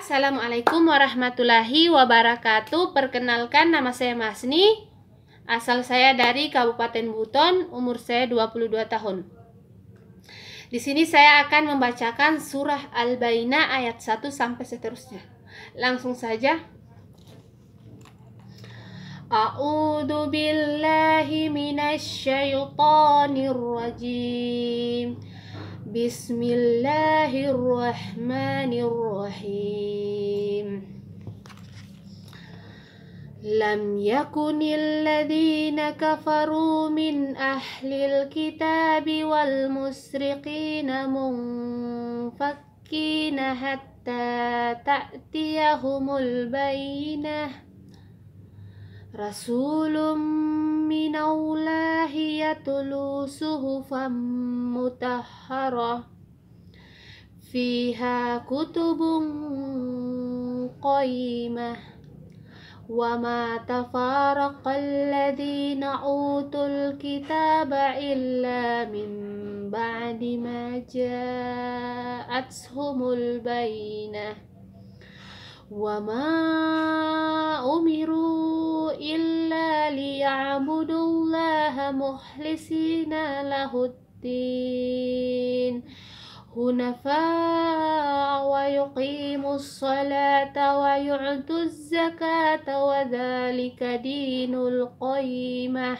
Assalamualaikum warahmatullahi wabarakatuh. Perkenalkan nama saya Masni. Asal saya dari Kabupaten Buton, umur saya 22 tahun. Di sini saya akan membacakan surah Al-Bainah ayat 1 sampai seterusnya. Langsung saja. A'udhu billahi minasy rajim. بسم الله الرحمن الرحيم لم يكن الذين كفروا من أهل الكتاب والمسرقين منفكين حتى تأتيهم البينة رسول من الله يتلو صحفا فيها كتب قيمة وما تفارق الذين أوتوا الكتاب إلا من بعد ما جاءتهم البينة وما أمروا الله مخلصين له الدين هنفاء ويقيم الصلاة ويعطي الزكاة وذلك دين القيمة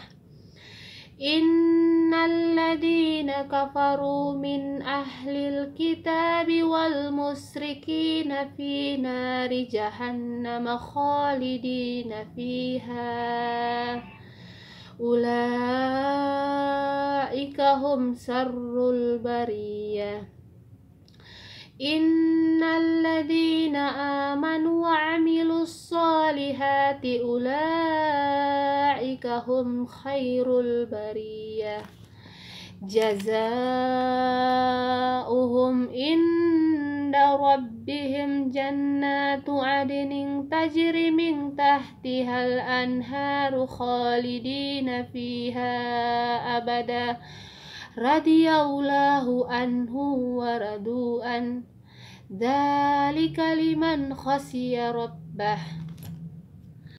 إن الذين كفروا من أهل الكتاب والمشركين في نار جهنم خالدين فيها لهم سر البرية إن الذين آمنوا وعملوا الصالحات أولئك هم خير البرية جزاؤهم عند ربهم جنات عدن تجري من تحتها الأنهار خالدين فيها أبداً رضي الله عنه ورضوا عنه ذلك لمن خشي ربه